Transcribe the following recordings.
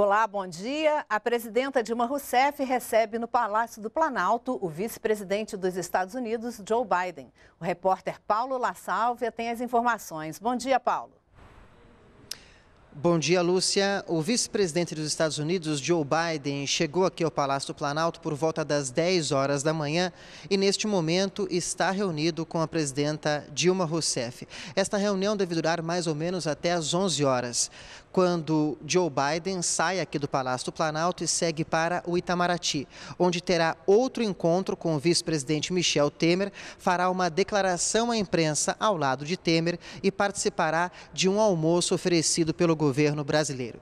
Olá, bom dia. A presidenta Dilma Rousseff recebe no Palácio do Planalto o vice-presidente dos Estados Unidos, Joe Biden. O repórter Paulo La Sálvia tem as informações. Bom dia, Paulo. Bom dia, Lúcia. O vice-presidente dos Estados Unidos, Joe Biden, chegou aqui ao Palácio do Planalto por volta das 10 horas da manhã e, neste momento, está reunido com a presidenta Dilma Rousseff. Esta reunião deve durar mais ou menos até às 11 horas quando Joe Biden sai aqui do Palácio do Planalto e segue para o Itamaraty, onde terá outro encontro com o vice-presidente Michel Temer, fará uma declaração à imprensa ao lado de Temer e participará de um almoço oferecido pelo governo brasileiro.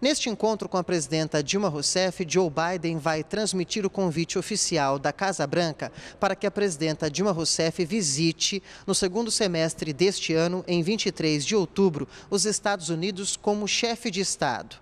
Neste encontro com a presidenta Dilma Rousseff, Joe Biden vai transmitir o convite oficial da Casa Branca para que a presidenta Dilma Rousseff visite, no segundo semestre deste ano, em 23 de outubro, os Estados Unidos como chefe de Estado.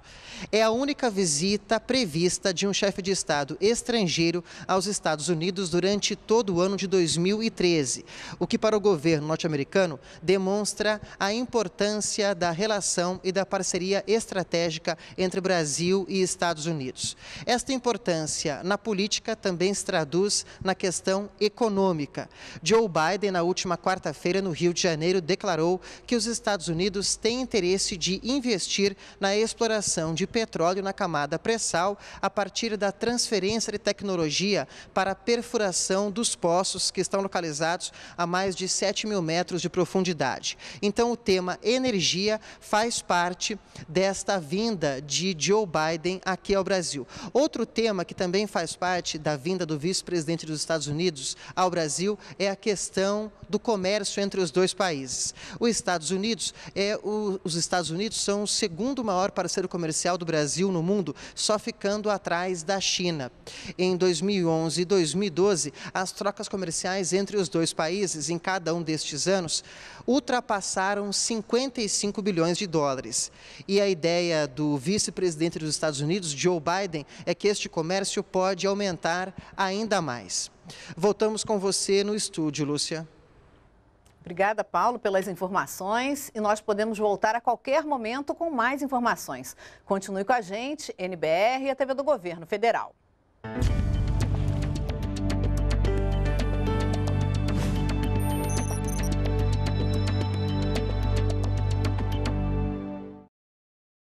É a única visita prevista de um chefe de Estado estrangeiro aos Estados Unidos durante todo o ano de 2013, o que para o governo norte-americano demonstra a importância da relação e da parceria estratégica entre Brasil e Estados Unidos. Esta importância na política também se traduz na questão econômica. Joe Biden, na última quarta-feira, no Rio de Janeiro, declarou que os Estados Unidos têm interesse de investir na exploração de de petróleo na camada pré-sal a partir da transferência de tecnologia para a perfuração dos poços que estão localizados a mais de 7 mil metros de profundidade. Então, o tema energia faz parte desta vinda de Joe Biden aqui ao Brasil. Outro tema que também faz parte da vinda do vice-presidente dos Estados Unidos ao Brasil é a questão do comércio entre os dois países. Os Estados Unidos é o, os Estados Unidos são o segundo maior parceiro comercial comercial do Brasil no mundo, só ficando atrás da China. Em 2011 e 2012, as trocas comerciais entre os dois países, em cada um destes anos, ultrapassaram 55 bilhões de dólares. E a ideia do vice-presidente dos Estados Unidos, Joe Biden, é que este comércio pode aumentar ainda mais. Voltamos com você no estúdio, Lúcia. Obrigada, Paulo, pelas informações e nós podemos voltar a qualquer momento com mais informações. Continue com a gente, NBR e a TV do Governo Federal.